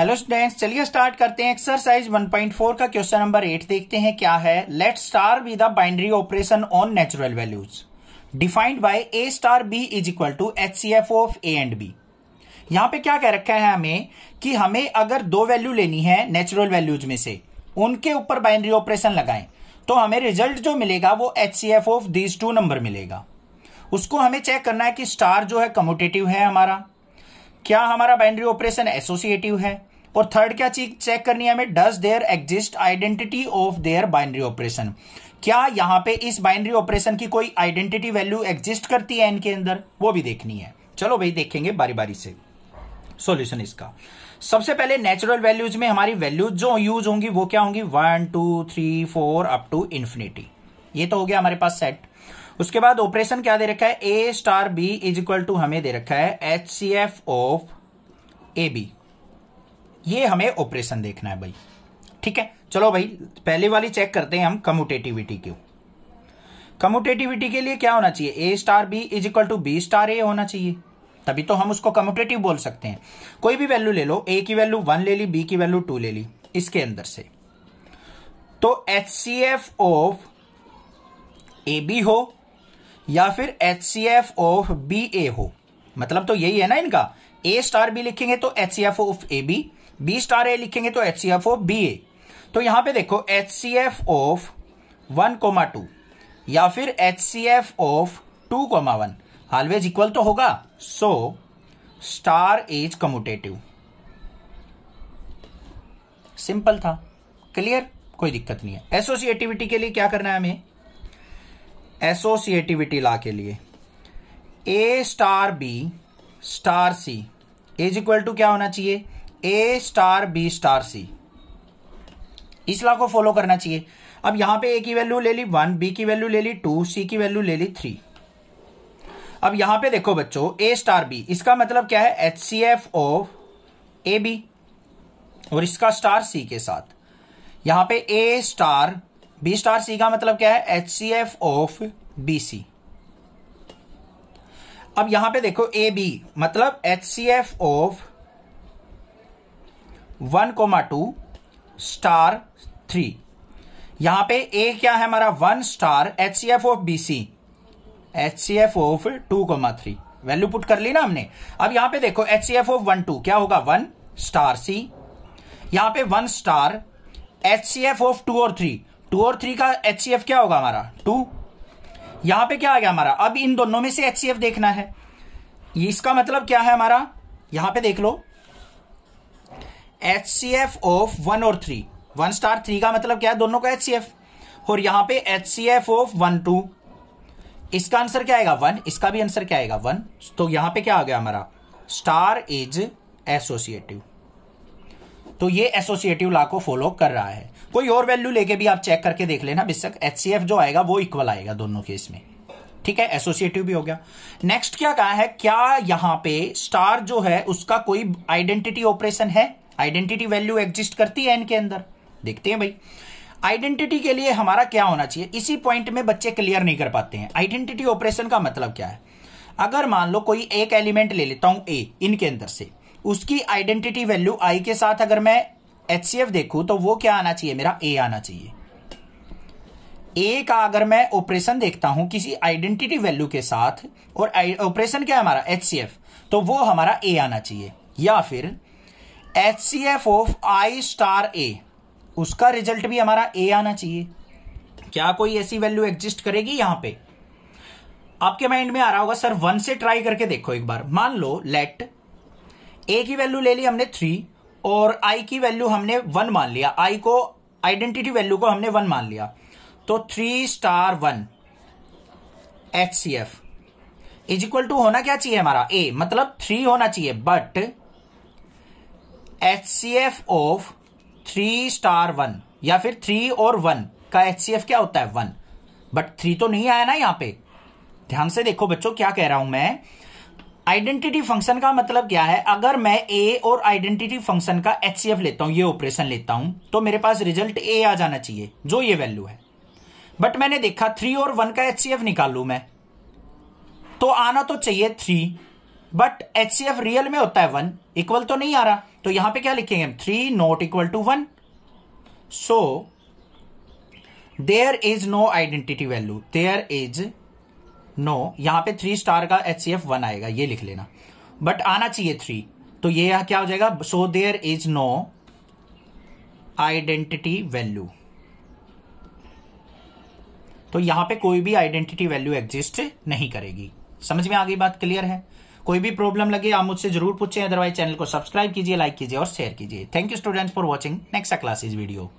hello students चलिए start करते हैं एक्सरसाइज 1.4 का क्वेश्चन नंबर एट देखते हैं क्या है let star be the binary operation on natural values defined by a star b is equal to H C F of a and b यहां पे क्या कह रखा है हमें कि हमें अगर दो वैल्यू लेनी है नेचुरल वैल्यूज में से उनके ऊपर बाइंड्री ऑपरेशन लगाए तो हमें रिजल्ट जो मिलेगा वो H C F of these two number मिलेगा उसको हमें चेक करना है कि स्टार जो है कमोटेटिव है हमारा क्या हमारा बाइंड्री ऑपरेशन एसोसिएटिव है और थर्ड क्या चीज चेक करनी है हमें does there exist identity of their binary operation क्या यहां पे इस बाइनरी ऑपरेशन की कोई आइडेंटिटी वैल्यू एग्जिस्ट करती है इनके अंदर वो भी देखनी है चलो भाई देखेंगे बारी बारी से सॉल्यूशन इसका सबसे पहले नेचुरल वैल्यूज में हमारी वैल्यूज जो यूज होंगी वो क्या होंगी one two three four up to infinity ये तो हो गया हमारे पास सेट उसके बाद ऑपरेशन क्या दे रखा है a star b is equal to हमें दे रखा है H C F of a b ये हमें ऑपरेशन देखना है भाई ठीक है चलो भाई पहले वाली चेक करते हैं हम कम्यूटेटिविटी क्यों कम्यूटेटिविटी के लिए क्या होना चाहिए a star b is equal to b star a होना चाहिए तभी तो हम उसको कम्यूटेटिव बोल सकते हैं कोई भी वैल्यू ले लो ए की वैल्यू वन ले ली बी की वैल्यू टू ले ली इसके अंदर से तो H C F of a b हो या फिर H C F of b a हो मतलब तो यही है ना इनका ए स्टार बी लिखेंगे तो H C F of a b b star a लिखेंगे तो H C F of b a तो यहां पे देखो H C F of one comma two या फिर H C F of two comma one always equal तो होगा so star is commutative simple था क्लियर कोई दिक्कत नहीं है एसोसिएटिविटी के लिए क्या करना है हमें एसोसिएटिविटी ला के लिए a star b star c is equal to क्या होना चाहिए a star b star c इस लॉ को फॉलो करना चाहिए अब यहां पे ए की वैल्यू ले ली वन बी की वैल्यू ले ली टू सी की वैल्यू ले ली थ्री अब यहां पे देखो बच्चों ए स्टार बी इसका मतलब क्या है H C F of a b और इसका स्टार सी के साथ यहां पे a star b star c का मतलब क्या है H C F of b c अब यहां पे देखो ए बी मतलब H C F of one comma two star three यहां पे ए क्या है हमारा one star H C F of b c H C F of two comma three value put कर ली ना हमने अब यहां पे देखो H C F of one two क्या होगा वन स्टार सी यहां पे one star H C F of two और थ्री टू और थ्री का एच सी एफ क्या होगा हमारा टू यहां पे क्या आ गया हमारा अब इन दोनों में से एच सी एफ देखना है इसका मतलब क्या है हमारा यहां पे देख लो H C F of one और थ्री वन स्टार थ्री का मतलब क्या है दोनों का एच सी एफ और यहां पे H C F of one two इसका आंसर क्या आएगा वन इसका भी आंसर क्या आएगा वन तो यहां पे क्या आ गया हमारा स्टार इज एसोसिएटिव तो ये एसोसिएटिव लॉ को फॉलो कर रहा है कोई और वैल्यू लेके भी आप चेक करके देख लेना बेशक एच जो आएगा वो इक्वल आएगा दोनों केस में ठीक है एसोसिएटिव भी हो गया नेक्स्ट क्या कहा है क्या यहां पे स्टार जो है उसका कोई आइडेंटिटी ऑपरेशन है आइडेंटिटी वैल्यू एग्जिस्ट करती है एन के अंदर देखते हैं भाई आइडेंटिटी के लिए हमारा क्या होना चाहिए इसी पॉइंट में बच्चे क्लियर नहीं कर पाते हैं आइडेंटिटी ऑपरेशन का मतलब क्या है अगर मान लो कोई एक एलिमेंट ले लेता हूं ए इनके अंदर से उसकी आइडेंटिटी वैल्यू आई के साथ अगर मैं एच सी एफ देखू तो वो क्या आना चाहिए मेरा ए आना चाहिए ए का अगर मैं ऑपरेशन देखता हूं किसी आइडेंटिटी वैल्यू के साथ और ऑपरेशन क्या है हमारा एच सी एफ तो वो हमारा ए आना चाहिए या फिर H C F of I star A उसका रिजल्ट भी हमारा ए आना चाहिए क्या कोई ऐसी वैल्यू एग्जिस्ट करेगी यहां पे आपके माइंड में आ रहा होगा सर वन से ट्राई करके देखो एक बार मान लो लेट ए की वैल्यू ले ली हमने थ्री और आई की वैल्यू हमने वन मान लिया आई को आइडेंटिटी वैल्यू को हमने वन मान लिया तो three star one H C F is equal to होना क्या चाहिए हमारा ए मतलब थ्री होना चाहिए but H C F of three star one या फिर थ्री और वन का एच सी एफ क्या होता है वन बट थ्री तो नहीं आया ना यहां पे ध्यान से देखो बच्चों क्या कह रहा हूं मैं आइडेंटिटी फंक्शन का मतलब क्या है अगर मैं ए और आइडेंटिटी फंक्शन का एच सी एफ लेता हूं ये ऑपरेशन लेता हूं तो मेरे पास रिजल्ट ए आ जाना चाहिए जो ये वैल्यू है बट मैंने देखा थ्री और वन का एच सी निकाल लू मैं तो आना तो चाहिए थ्री बट एफ रियल में होता है वन इक्वल तो नहीं आ रहा तो यहां पे क्या लिखेंगे हम three not equal to one so there is no identity value there is no यहां पे थ्री स्टार का एच सी एफ वन आएगा ये लिख लेना बट आना चाहिए थ्री तो ये यहां क्या हो जाएगा so there is no identity value तो यहां पे कोई भी आइडेंटिटी वैल्यू एग्जिस्ट नहीं करेगी समझ में आ गई बात क्लियर है कोई भी प्रॉब्लम लगे आप मुझसे जरूर पूछें अदरवाइज चैनल को सब्सक्राइब कीजिए लाइक कीजिए और शेयर कीजिए thank you students for watching next classes video